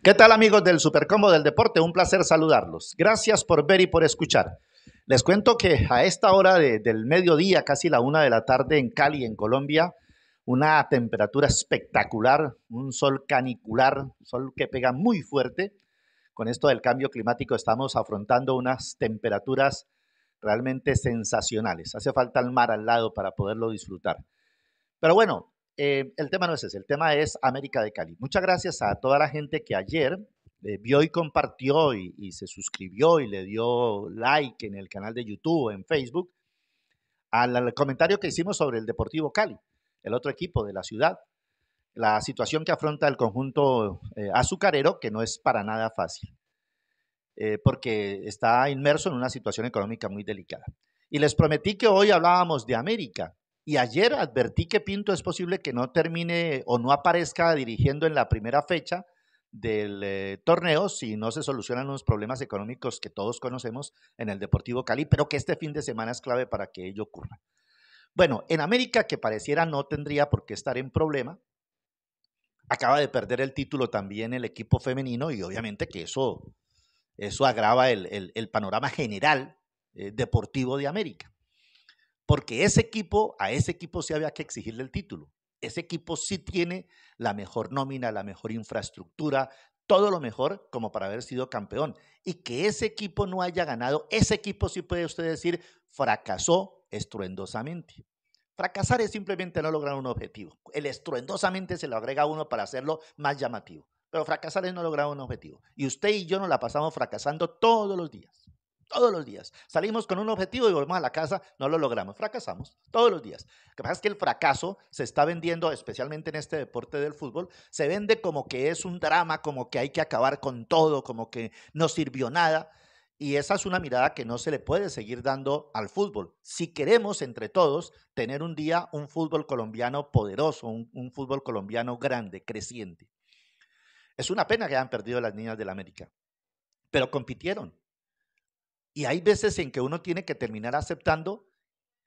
¿Qué tal amigos del Supercombo del Deporte? Un placer saludarlos. Gracias por ver y por escuchar. Les cuento que a esta hora del mediodía, casi la una de la tarde en Cali, en Colombia, una temperatura espectacular, un sol canicular, sol que pega muy fuerte. Con esto del cambio climático estamos afrontando unas temperaturas realmente sensacionales. Hace falta el mar al lado para poderlo disfrutar. Pero bueno, eh, el tema no es ese, el tema es América de Cali. Muchas gracias a toda la gente que ayer eh, vio y compartió y, se suscribió y le dio like en el canal de YouTube, en Facebook, al, comentario que hicimos sobre el Deportivo Cali, el otro equipo de la ciudad, la situación que afronta el conjunto eh, azucarero, que no es para nada fácil, porque está inmerso en una situación económica muy delicada. Y les prometí que hoy hablábamos de América y ayer advertí que Pinto es posible que no termine o no aparezca dirigiendo en la primera fecha del eh, torneo si no se solucionan los problemas económicos que todos conocemos en el Deportivo Cali, pero que este fin de semana es clave para que ello ocurra. Bueno, en América, que pareciera no tendría por qué estar en problema, acaba de perder el título también el equipo femenino y obviamente que eso, eso agrava el, panorama general eh, deportivo de América. Porque ese equipo, a ese equipo sí había que exigirle el título. Ese equipo sí tiene la mejor nómina, la mejor infraestructura, todo lo mejor como para haber sido campeón. Y que ese equipo no haya ganado, ese equipo sí puede usted decir fracasó estruendosamente. Fracasar es simplemente no lograr un objetivo. El estruendosamente se lo agrega uno para hacerlo más llamativo. Pero fracasar es no lograr un objetivo. Y usted y yo nos la pasamos fracasando todos los días todos los días. Salimos con un objetivo y volvemos a la casa, no lo logramos, fracasamos todos los días. Lo que pasa es que el fracaso se está vendiendo, especialmente en este deporte del fútbol, se vende como que es un drama, como que hay que acabar con todo, como que no sirvió nada. Y esa es una mirada que no se le puede seguir dando al fútbol. Si queremos entre todos tener un día un fútbol colombiano poderoso, un, fútbol colombiano grande, creciente. Es una pena que hayan perdido las niñas del América, pero compitieron, y hay veces en que uno tiene que terminar aceptando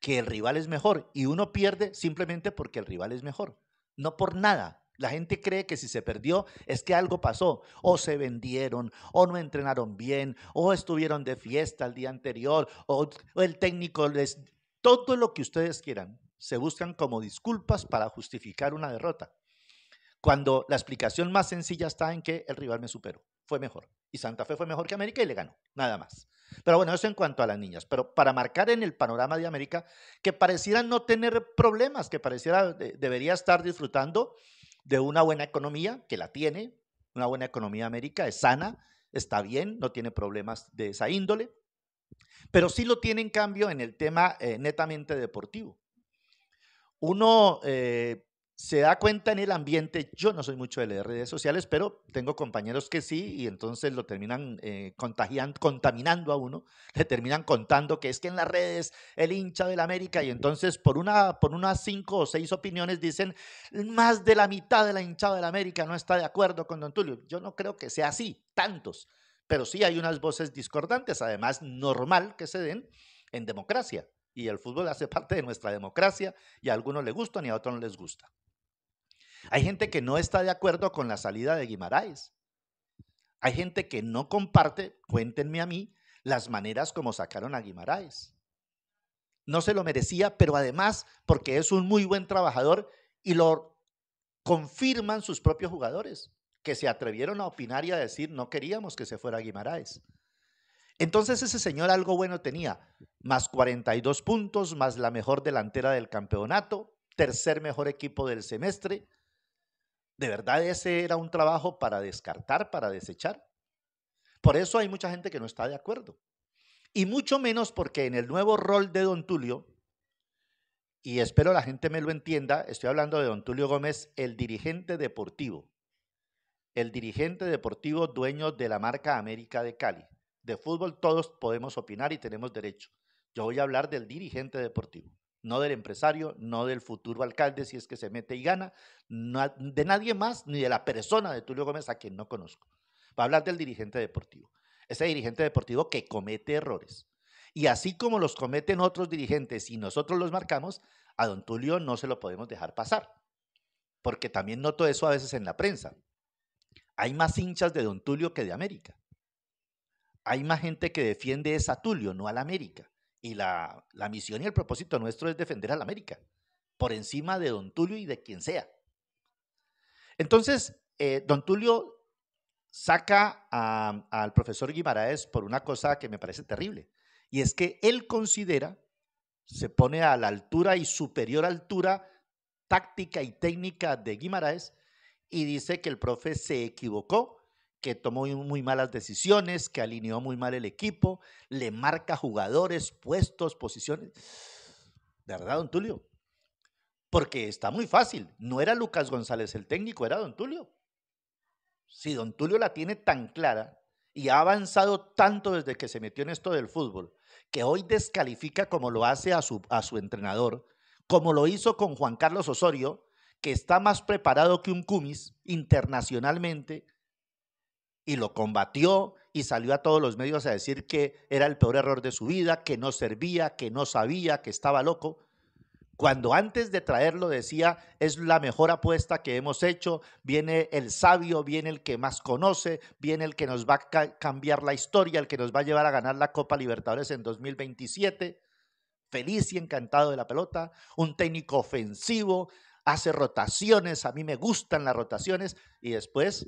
que el rival es mejor y uno pierde simplemente porque el rival es mejor, no por nada. La gente cree que si se perdió es que algo pasó, o se vendieron, o no entrenaron bien, o estuvieron de fiesta el día anterior, o, el técnico les... Todo lo que ustedes quieran, se buscan como disculpas para justificar una derrota. Cuando la explicación más sencilla está en que el rival me superó, fue mejor. Y Santa Fe fue mejor que América y le ganó, nada más. Pero bueno, eso en cuanto a las niñas. Pero para marcar en el panorama de América, que pareciera no tener problemas, que pareciera eh, debería estar disfrutando de una buena economía, que la tiene, una buena economía América, es sana, está bien, no tiene problemas de esa índole. Pero sí lo tiene en cambio en el tema eh, netamente deportivo. Uno eh, se da cuenta en el ambiente, yo no soy mucho de las redes sociales, pero tengo compañeros que sí, y entonces lo terminan eh, contaminando a uno, le terminan contando que es que en las redes el hincha del América, y entonces por, una, por unas cinco o seis opiniones dicen, más de la mitad de la hinchada del América no está de acuerdo con Don Tulio. Yo no creo que sea así, tantos, pero sí hay unas voces discordantes, además normal que se den en democracia. Y el fútbol hace parte de nuestra democracia y a algunos les gusta y a otros no les gusta. Hay gente que no está de acuerdo con la salida de Guimaraes. Hay gente que no comparte, cuéntenme a mí, las maneras como sacaron a Guimaraes. No se lo merecía, pero además porque es un muy buen trabajador y lo confirman sus propios jugadores, que se atrevieron a opinar y a decir no queríamos que se fuera Guimaraes. Entonces ese señor algo bueno tenía, más 42 puntos, más la mejor delantera del campeonato, tercer mejor equipo del semestre, ¿De verdad ese era un trabajo para descartar, para desechar? Por eso hay mucha gente que no está de acuerdo. Y mucho menos porque en el nuevo rol de Don Tulio, y espero la gente me lo entienda, estoy hablando de Don Tulio Gómez, el dirigente deportivo, el dirigente deportivo dueño de la marca América de Cali. De fútbol todos podemos opinar y tenemos derecho. Yo voy a hablar del dirigente deportivo no del empresario, no del futuro alcalde si es que se mete y gana, de nadie más, ni de la persona de Tulio Gómez a quien no conozco. Va a hablar del dirigente deportivo, ese dirigente deportivo que comete errores. Y así como los cometen otros dirigentes y nosotros los marcamos, a don Tulio no se lo podemos dejar pasar, porque también noto eso a veces en la prensa. Hay más hinchas de don Tulio que de América. Hay más gente que defiende es a Tulio, no a la América. Y la, misión y el propósito nuestro es defender a la América, por encima de Don Tulio y de quien sea. Entonces, eh, Don Tulio saca al profesor Guimaraes por una cosa que me parece terrible, y es que él considera, se pone a la altura y superior altura táctica y técnica de Guimaraes, y dice que el profe se equivocó que tomó muy malas decisiones, que alineó muy mal el equipo, le marca jugadores, puestos, posiciones. ¿De verdad, don Tulio? Porque está muy fácil. No era Lucas González el técnico, era don Tulio. Si don Tulio la tiene tan clara y ha avanzado tanto desde que se metió en esto del fútbol, que hoy descalifica como lo hace a su, a su entrenador, como lo hizo con Juan Carlos Osorio, que está más preparado que un Cumis internacionalmente, y lo combatió y salió a todos los medios a decir que era el peor error de su vida, que no servía, que no sabía, que estaba loco. Cuando antes de traerlo decía, es la mejor apuesta que hemos hecho, viene el sabio, viene el que más conoce, viene el que nos va a cambiar la historia, el que nos va a llevar a ganar la Copa Libertadores en 2027, feliz y encantado de la pelota, un técnico ofensivo, hace rotaciones, a mí me gustan las rotaciones, y después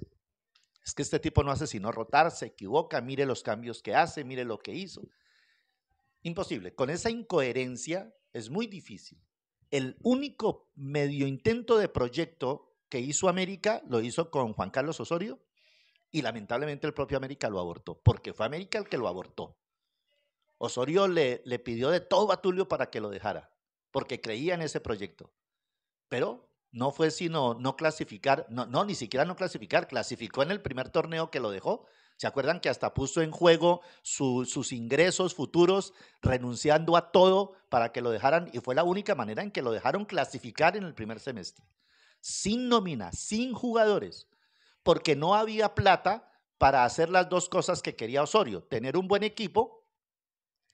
es que este tipo no hace sino rotar, se equivoca, mire los cambios que hace, mire lo que hizo. Imposible. Con esa incoherencia es muy difícil. El único medio intento de proyecto que hizo América lo hizo con Juan Carlos Osorio y lamentablemente el propio América lo abortó, porque fue América el que lo abortó. Osorio le, pidió de todo a Tulio para que lo dejara, porque creía en ese proyecto. Pero no fue sino no clasificar, no, no, ni siquiera no clasificar, clasificó en el primer torneo que lo dejó. ¿Se acuerdan que hasta puso en juego sus ingresos futuros, renunciando a todo para que lo dejaran? Y fue la única manera en que lo dejaron clasificar en el primer semestre. Sin nómina, sin jugadores, porque no había plata para hacer las dos cosas que quería Osorio, tener un buen equipo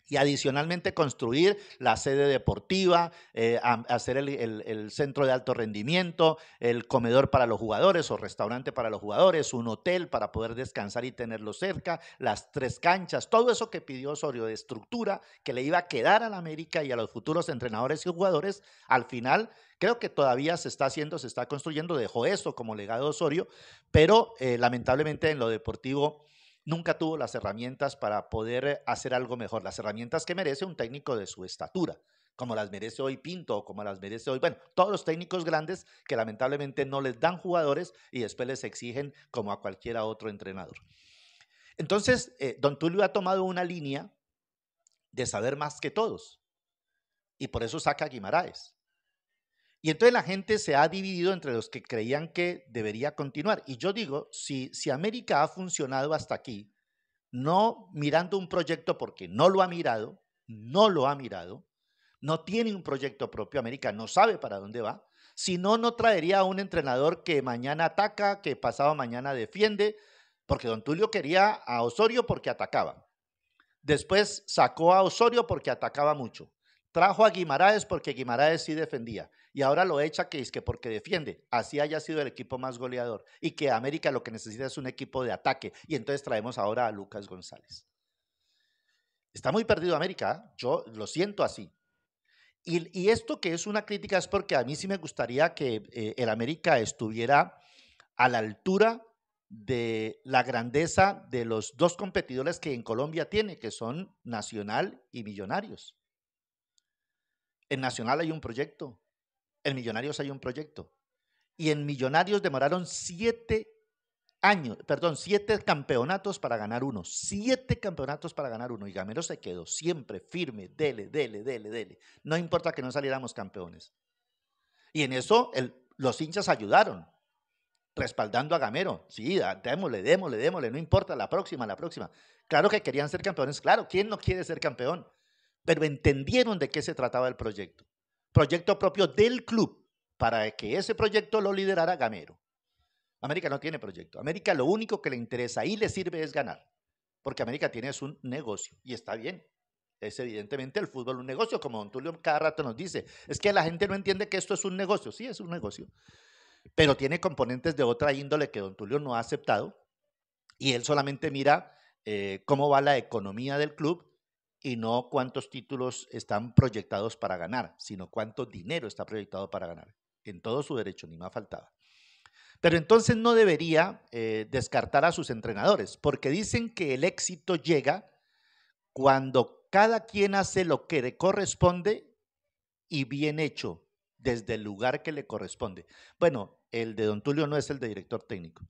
y adicionalmente construir la sede deportiva, eh, hacer el, centro de alto rendimiento, el comedor para los jugadores o restaurante para los jugadores, un hotel para poder descansar y tenerlo cerca, las tres canchas, todo eso que pidió Osorio de estructura que le iba a quedar a la América y a los futuros entrenadores y jugadores, al final creo que todavía se está haciendo, se está construyendo, dejó eso como legado de Osorio, pero eh, lamentablemente en lo deportivo nunca tuvo las herramientas para poder hacer algo mejor, las herramientas que merece un técnico de su estatura, como las merece hoy Pinto, como las merece hoy, bueno, todos los técnicos grandes que lamentablemente no les dan jugadores y después les exigen como a cualquier otro entrenador. Entonces, eh, Don Tulio ha tomado una línea de saber más que todos, y por eso saca a Guimaraes. Y entonces la gente se ha dividido entre los que creían que debería continuar. Y yo digo, si, si América ha funcionado hasta aquí, no mirando un proyecto porque no lo ha mirado, no lo ha mirado, no tiene un proyecto propio, América no sabe para dónde va, si no, no traería a un entrenador que mañana ataca, que pasado mañana defiende, porque don Tulio quería a Osorio porque atacaba. Después sacó a Osorio porque atacaba mucho. Trajo a Guimaraes porque Guimaraes sí defendía y ahora lo echa que es que porque defiende, así haya sido el equipo más goleador y que América lo que necesita es un equipo de ataque y entonces traemos ahora a Lucas González. Está muy perdido América, ¿eh? yo lo siento así. Y, esto que es una crítica es porque a mí sí me gustaría que eh, el América estuviera a la altura de la grandeza de los dos competidores que en Colombia tiene, que son Nacional y Millonarios. En Nacional hay un proyecto, en Millonarios hay un proyecto. Y en Millonarios demoraron siete años, perdón, siete campeonatos para ganar uno. Siete campeonatos para ganar uno. Y Gamero se quedó siempre firme, dele, dele, dele, dele. No importa que no saliéramos campeones. Y en eso los hinchas ayudaron, respaldando a Gamero. Sí, démosle, démosle, démosle, no importa, la próxima, la próxima. Claro que querían ser campeones, claro, ¿quién no quiere ser campeón? Pero entendieron de qué se trataba el proyecto proyecto propio del club, para que ese proyecto lo liderara Gamero. América no tiene proyecto. América lo único que le interesa y le sirve es ganar, porque América tiene es un negocio y está bien. Es evidentemente el fútbol un negocio, como Don Tulio cada rato nos dice. Es que la gente no entiende que esto es un negocio. Sí, es un negocio. Pero tiene componentes de otra índole que Don Tulio no ha aceptado. Y él solamente mira eh, cómo va la economía del club y no cuántos títulos están proyectados para ganar, sino cuánto dinero está proyectado para ganar. En todo su derecho, ni más faltaba. Pero entonces no debería eh, descartar a sus entrenadores, porque dicen que el éxito llega cuando cada quien hace lo que le corresponde y bien hecho, desde el lugar que le corresponde. Bueno, el de Don Tulio no es el de director técnico.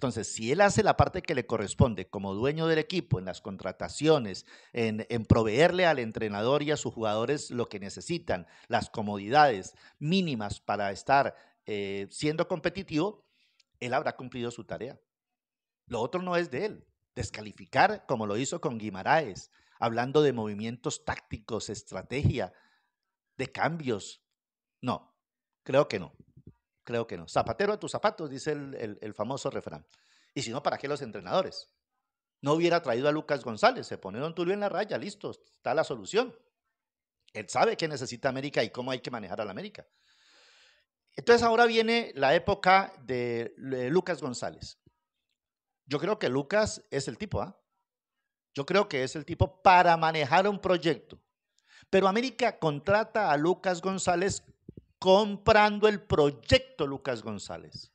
Entonces, si él hace la parte que le corresponde como dueño del equipo, en las contrataciones, en, proveerle al entrenador y a sus jugadores lo que necesitan, las comodidades mínimas para estar eh, siendo competitivo, él habrá cumplido su tarea. Lo otro no es de él. Descalificar, como lo hizo con Guimaraes, hablando de movimientos tácticos, estrategia, de cambios. No, creo que no. Creo que no. Zapatero a tus zapatos, dice el, famoso refrán. Y si no, ¿para qué los entrenadores? No hubiera traído a Lucas González, se pone Don Tulio en la raya, listo, está la solución. Él sabe qué necesita América y cómo hay que manejar a la América. Entonces ahora viene la época de Lucas González. Yo creo que Lucas es el tipo, ¿ah? Yo creo que es el tipo para manejar un proyecto. Pero América contrata a Lucas González comprando el proyecto Lucas González.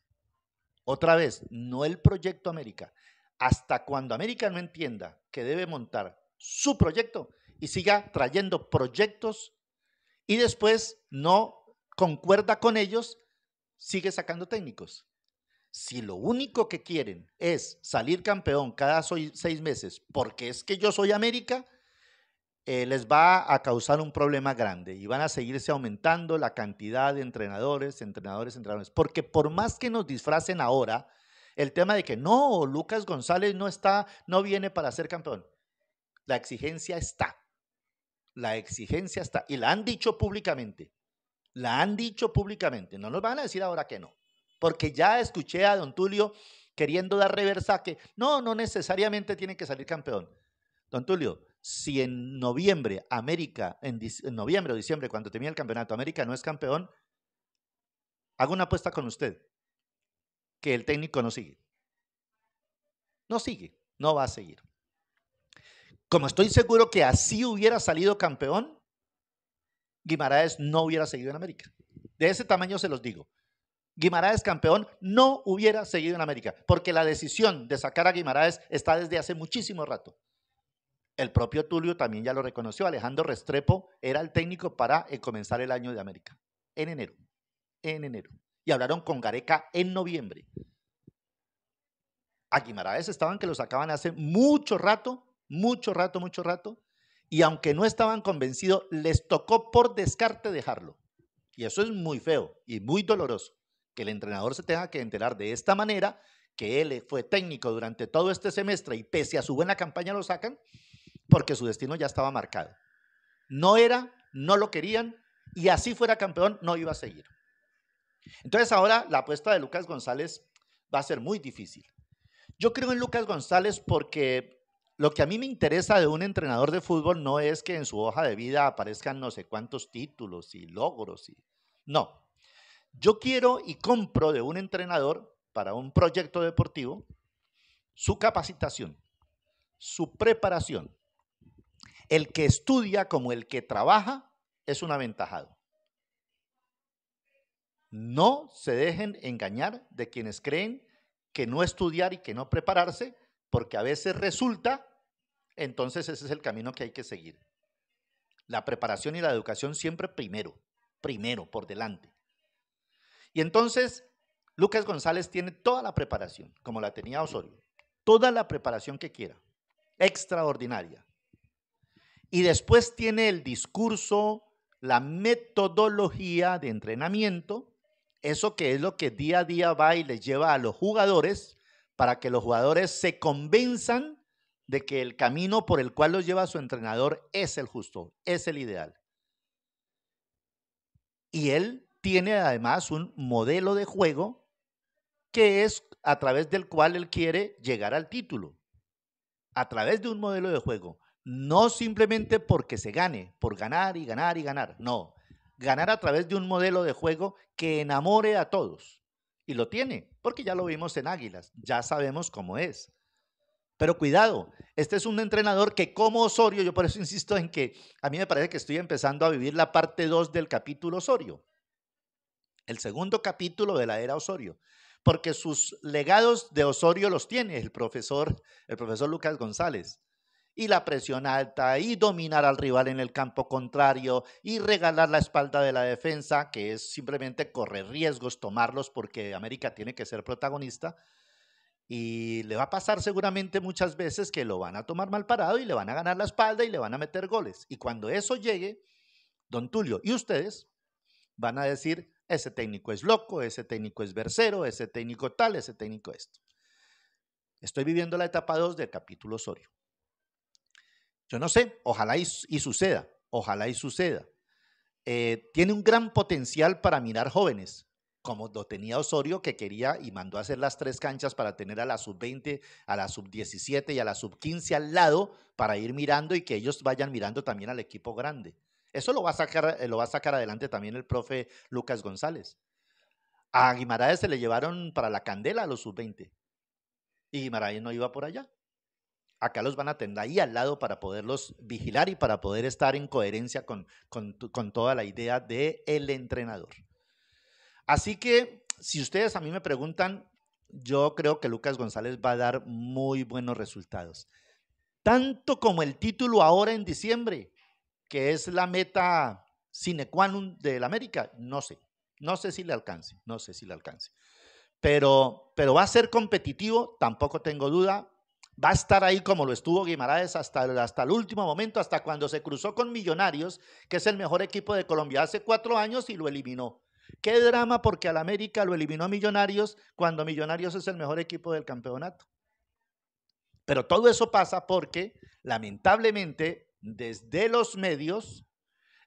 Otra vez, no el proyecto América. Hasta cuando América no entienda que debe montar su proyecto y siga trayendo proyectos y después no concuerda con ellos, sigue sacando técnicos. Si lo único que quieren es salir campeón cada seis meses porque es que yo soy América, eh, les va a causar un problema grande y van a seguirse aumentando la cantidad de entrenadores, entrenadores, entrenadores. Porque por más que nos disfracen ahora, el tema de que no, Lucas González no está, no viene para ser campeón. La exigencia está. La exigencia está. Y la han dicho públicamente. La han dicho públicamente. No nos van a decir ahora que no. Porque ya escuché a don Tulio queriendo dar reversa que no, no necesariamente tiene que salir campeón. Don Tulio, si en noviembre América, en, noviembre o diciembre, cuando tenía el campeonato, América no es campeón, hago una apuesta con usted, que el técnico no sigue. No sigue, no va a seguir. Como estoy seguro que así hubiera salido campeón, Guimaraes no hubiera seguido en América. De ese tamaño se los digo. Guimaraes campeón no hubiera seguido en América, porque la decisión de sacar a Guimaraes está desde hace muchísimo rato. El propio Tulio también ya lo reconoció. Alejandro Restrepo era el técnico para eh, comenzar el año de América. En enero. En enero. Y hablaron con Gareca en noviembre. A Guimaraes estaban que lo sacaban hace mucho rato, mucho rato, mucho rato. Y aunque no estaban convencidos, les tocó por descarte dejarlo. Y eso es muy feo y muy doloroso. Que el entrenador se tenga que enterar de esta manera, que él fue técnico durante todo este semestre y pese a su buena campaña lo sacan, porque su destino ya estaba marcado. No era, no lo querían, y así fuera campeón, no iba a seguir. Entonces ahora la apuesta de Lucas González va a ser muy difícil. Yo creo en Lucas González porque lo que a mí me interesa de un entrenador de fútbol no es que en su hoja de vida aparezcan no sé cuántos títulos y logros. Y... No. Yo quiero y compro de un entrenador para un proyecto deportivo su capacitación, su preparación, el que estudia como el que trabaja es un aventajado. No se dejen engañar de quienes creen que no estudiar y que no prepararse, porque a veces resulta, entonces ese es el camino que hay que seguir. La preparación y la educación siempre primero, primero, por delante. Y entonces Lucas González tiene toda la preparación, como la tenía Osorio, toda la preparación que quiera, extraordinaria. Y después tiene el discurso, la metodología de entrenamiento, eso que es lo que día a día va y les lleva a los jugadores para que los jugadores se convenzan de que el camino por el cual los lleva su entrenador es el justo, es el ideal. Y él tiene además un modelo de juego que es a través del cual él quiere llegar al título, a través de un modelo de juego no simplemente porque se gane, por ganar y ganar y ganar, no, ganar a través de un modelo de juego que enamore a todos. Y lo tiene, porque ya lo vimos en Águilas, ya sabemos cómo es. Pero cuidado, este es un entrenador que como Osorio, yo por eso insisto en que a mí me parece que estoy empezando a vivir la parte 2 del capítulo Osorio, el segundo capítulo de la era Osorio, porque sus legados de Osorio los tiene el profesor, el profesor Lucas González y la presión alta y dominar al rival en el campo contrario y regalar la espalda de la defensa, que es simplemente correr riesgos, tomarlos porque América tiene que ser protagonista. Y le va a pasar seguramente muchas veces que lo van a tomar mal parado y le van a ganar la espalda y le van a meter goles. Y cuando eso llegue, don Tulio y ustedes van a decir, ese técnico es loco, ese técnico es versero, ese técnico tal, ese técnico esto. Estoy viviendo la etapa 2 del capítulo Osorio. Yo no sé, ojalá y, suceda, ojalá y suceda. Eh, tiene un gran potencial para mirar jóvenes, como lo tenía Osorio, que quería y mandó a hacer las tres canchas para tener a la sub-20, a la sub-17 y a la sub-15 al lado para ir mirando y que ellos vayan mirando también al equipo grande. Eso lo va a sacar, eh, lo va a sacar adelante también el profe Lucas González. A Guimaraes se le llevaron para la candela a los sub-20 y Guimaraes no iba por allá acá los van a tener ahí al lado para poderlos vigilar y para poder estar en coherencia con, toda la idea del el entrenador. Así que, si ustedes a mí me preguntan, yo creo que Lucas González va a dar muy buenos resultados. Tanto como el título ahora en diciembre, que es la meta sine qua non del América, no sé. No sé si le alcance, no sé si le alcance. Pero, pero va a ser competitivo, tampoco tengo duda va a estar ahí como lo estuvo Guimaraes hasta el, hasta el último momento, hasta cuando se cruzó con Millonarios, que es el mejor equipo de Colombia hace cuatro años y lo eliminó. Qué drama porque al América lo eliminó Millonarios cuando Millonarios es el mejor equipo del campeonato. Pero todo eso pasa porque, lamentablemente, desde los medios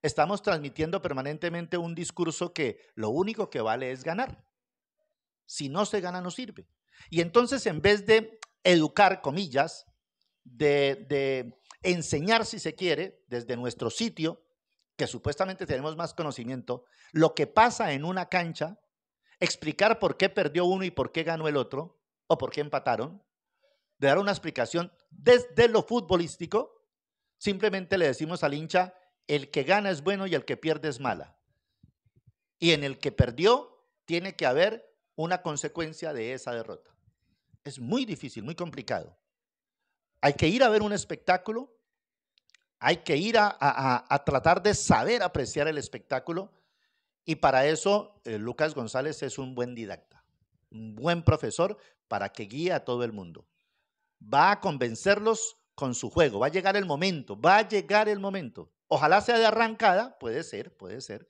estamos transmitiendo permanentemente un discurso que lo único que vale es ganar. Si no se gana, no sirve. Y entonces, en vez de educar, comillas, de, enseñar, si se quiere, desde nuestro sitio, que supuestamente tenemos más conocimiento, lo que pasa en una cancha, explicar por qué perdió uno y por qué ganó el otro, o por qué empataron, de dar una explicación desde lo futbolístico, simplemente le decimos al hincha, el que gana es bueno y el que pierde es mala. Y en el que perdió tiene que haber una consecuencia de esa derrota. Es muy difícil, muy complicado. Hay que ir a ver un espectáculo, hay que ir a, tratar de saber apreciar el espectáculo y para eso eh, Lucas González es un buen didacta, un buen profesor para que guíe a todo el mundo. Va a convencerlos con su juego, va a llegar el momento, va a llegar el momento. Ojalá sea de arrancada, puede ser, puede ser,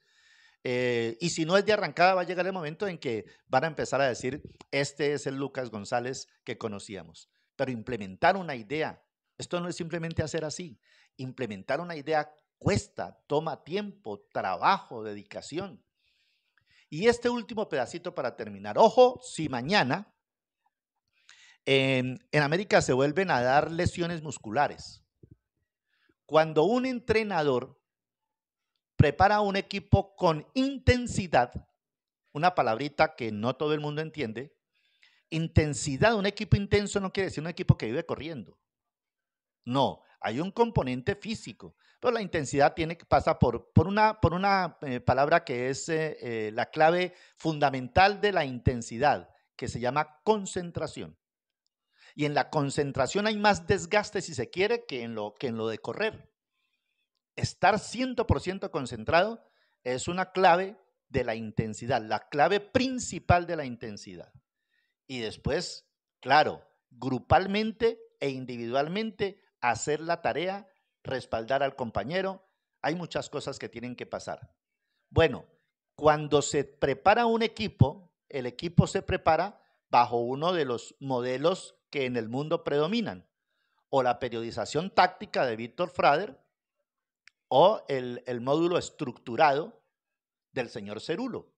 eh, y si no es de arrancada, va a llegar el momento en que van a empezar a decir, este es el Lucas González que conocíamos. Pero implementar una idea, esto no es simplemente hacer así, implementar una idea cuesta, toma tiempo, trabajo, dedicación. Y este último pedacito para terminar. Ojo, si mañana em, en América se vuelven a dar lesiones musculares. Cuando un entrenador prepara un equipo con intensidad, una palabrita que no todo el mundo entiende. Intensidad, un equipo intenso no quiere decir un equipo que vive corriendo. No, hay un componente físico, pero la intensidad tiene que por, por una, por una eh, palabra que es eh, eh, la clave fundamental de la intensidad, que se llama concentración. Y en la concentración hay más desgaste, si se quiere, que en lo, que en lo de correr estar 100% concentrado es una clave de la intensidad, la clave principal de la intensidad. Y después, claro, grupalmente e individualmente hacer la tarea, respaldar al compañero. Hay muchas cosas que tienen que pasar. Bueno, cuando se prepara un equipo, el equipo se prepara bajo uno de los modelos que en el mundo predominan, o la periodización táctica de Víctor Frader, o el, módulo estructurado del señor Cerulo.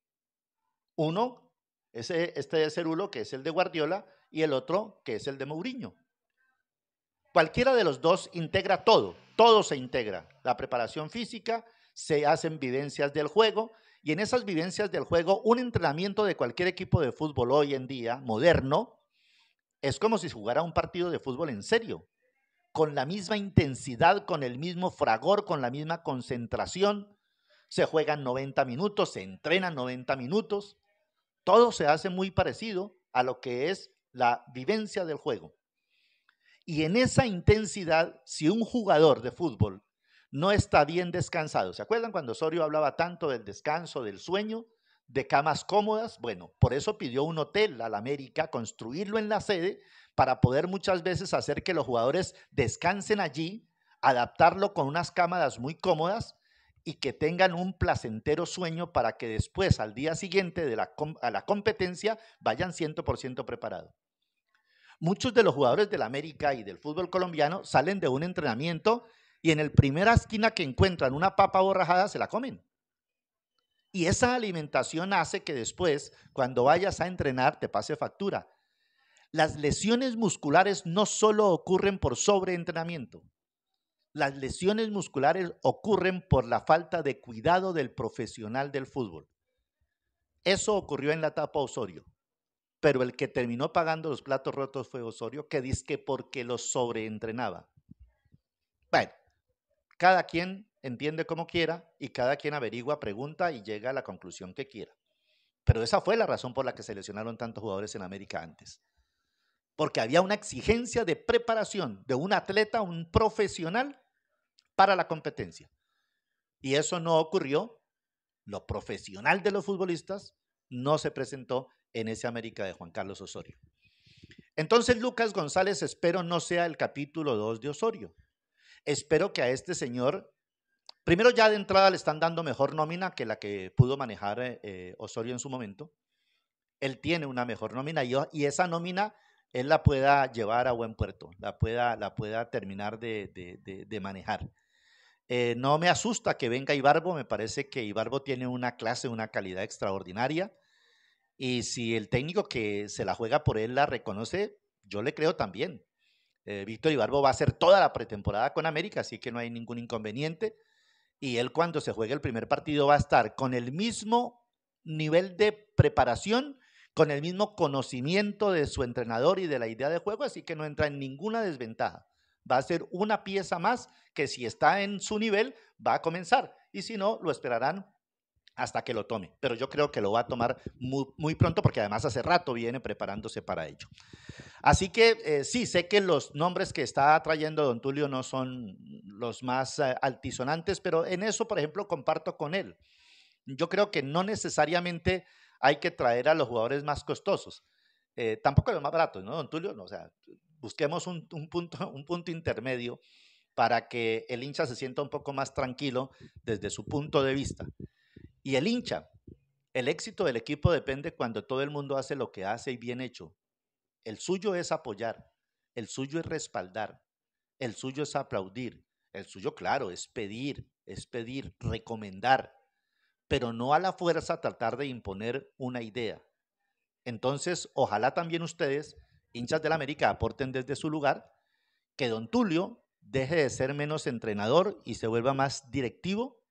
Uno, ese, este de Cerulo, que es el de Guardiola, y el otro, que es el de Mourinho. Cualquiera de los dos integra todo, todo se integra. La preparación física, se hacen vivencias del juego, y en esas vivencias del juego, un entrenamiento de cualquier equipo de fútbol hoy en día, moderno, es como si jugara un partido de fútbol en serio con la misma intensidad, con el mismo fragor, con la misma concentración. Se juegan 90 minutos, se entrenan 90 minutos. Todo se hace muy parecido a lo que es la vivencia del juego. Y en esa intensidad, si un jugador de fútbol no está bien descansado, ¿se acuerdan cuando Osorio hablaba tanto del descanso, del sueño, de camas cómodas? Bueno, por eso pidió un hotel al América, construirlo en la sede para poder muchas veces hacer que los jugadores descansen allí, adaptarlo con unas cámaras muy cómodas y que tengan un placentero sueño para que después, al día siguiente de la, a la competencia, vayan 100% preparados. Muchos de los jugadores del América y del fútbol colombiano salen de un entrenamiento y en el primera esquina que encuentran una papa borrajada se la comen. Y esa alimentación hace que después, cuando vayas a entrenar, te pase factura. Las lesiones musculares no solo ocurren por sobreentrenamiento. Las lesiones musculares ocurren por la falta de cuidado del profesional del fútbol. Eso ocurrió en la etapa Osorio. Pero el que terminó pagando los platos rotos fue Osorio, que dice que porque los sobreentrenaba. Bueno, cada quien entiende como quiera y cada quien averigua, pregunta y llega a la conclusión que quiera. Pero esa fue la razón por la que se lesionaron tantos jugadores en América antes porque había una exigencia de preparación de un atleta, un profesional, para la competencia. Y eso no ocurrió. Lo profesional de los futbolistas no se presentó en ese América de Juan Carlos Osorio. Entonces Lucas González espero no sea el capítulo 2 de Osorio. Espero que a este señor, primero ya de entrada le están dando mejor nómina que la que pudo manejar eh, Osorio en su momento. Él tiene una mejor nómina y esa nómina él la pueda llevar a buen puerto, la pueda, la pueda terminar de, manejar. Eh, no me asusta que venga Ibarbo, me parece que Ibarbo tiene una clase, una calidad extraordinaria. Y si el técnico que se la juega por él la reconoce, yo le creo también. Eh, Víctor Ibarbo va a hacer toda la pretemporada con América, así que no hay ningún inconveniente. Y él cuando se juegue el primer partido va a estar con el mismo nivel de preparación con el mismo conocimiento de su entrenador y de la idea de juego, así que no entra en ninguna desventaja. Va a ser una pieza más que si está en su nivel va a comenzar y si no, lo esperarán hasta que lo tome. Pero yo creo que lo va a tomar muy, pronto porque además hace rato viene preparándose para ello. Así que eh, sí, sé que los nombres que está trayendo Don Tulio no son los más eh, altisonantes, pero en eso, por ejemplo, comparto con él. Yo creo que no necesariamente hay que traer a los jugadores más costosos. Eh, tampoco los más baratos, ¿no, don Tulio? o sea, busquemos punto, un punto intermedio para que el hincha se sienta un poco más tranquilo desde su punto de vista. Y el hincha, el éxito del equipo depende cuando todo el mundo hace lo que hace y bien hecho. El suyo es apoyar, el suyo es respaldar, el suyo es aplaudir, el suyo, claro, es pedir, es pedir, recomendar, pero no a la fuerza tratar de imponer una idea. Entonces, ojalá también ustedes, hinchas del América, aporten desde su lugar que Don Tulio deje de ser menos entrenador y se vuelva más directivo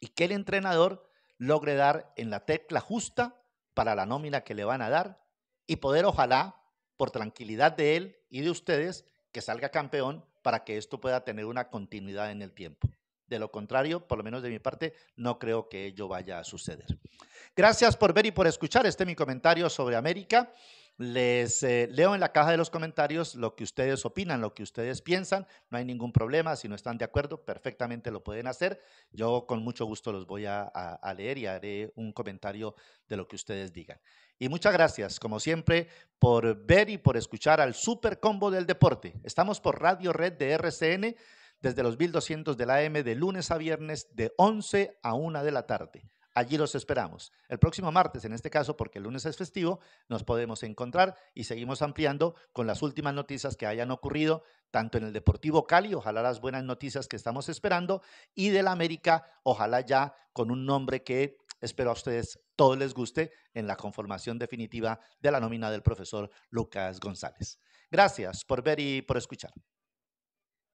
y que el entrenador logre dar en la tecla justa para la nómina que le van a dar y poder, ojalá, por tranquilidad de él y de ustedes, que salga campeón para que esto pueda tener una continuidad en el tiempo. De lo contrario, por lo menos de mi parte, no creo que ello vaya a suceder. Gracias por ver y por escuchar este mi comentario sobre América. Les eh, leo en la caja de los comentarios lo que ustedes opinan, lo que ustedes piensan. No hay ningún problema. Si no están de acuerdo, perfectamente lo pueden hacer. Yo con mucho gusto los voy a, a leer y haré un comentario de lo que ustedes digan. Y muchas gracias, como siempre, por ver y por escuchar al Super Combo del Deporte. Estamos por Radio Red de RCN desde los 1200 de la AM de lunes a viernes de 11 a 1 de la tarde. Allí los esperamos. El próximo martes, en este caso, porque el lunes es festivo, nos podemos encontrar y seguimos ampliando con las últimas noticias que hayan ocurrido, tanto en el Deportivo Cali, ojalá las buenas noticias que estamos esperando, y del América, ojalá ya con un nombre que espero a ustedes todos les guste en la conformación definitiva de la nómina del profesor Lucas González. Gracias por ver y por escuchar.